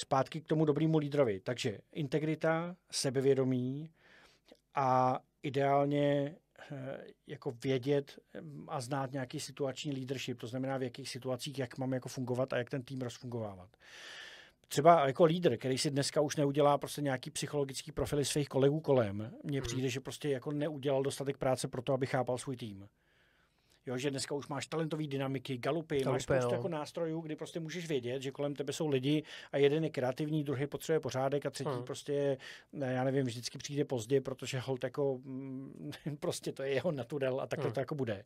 Zpátky k tomu dobrému lídrovi. Takže integrita, sebevědomí a ideálně eh, jako vědět mm, a znát nějaký situační leadership, to znamená v jakých situacích, jak mám jako fungovat a jak ten tým rozfungovávat. Třeba jako lídr, který si dneska už neudělá prostě nějaký psychologický profily svých kolegů kolem, mně hmm. přijde, že prostě jako neudělal dostatek práce pro to, aby chápal svůj tým. Jo, že dneska už máš talentové dynamiky, galupy, Galupé, máš spoustu no. jako nástrojů, kdy prostě můžeš vědět, že kolem tebe jsou lidi a jeden je kreativní, druhý potřebuje pořádek a třetí hmm. prostě, já nevím, vždycky přijde pozdě, protože hold jako mm, prostě to je jeho natural a takhle hmm. to jako bude.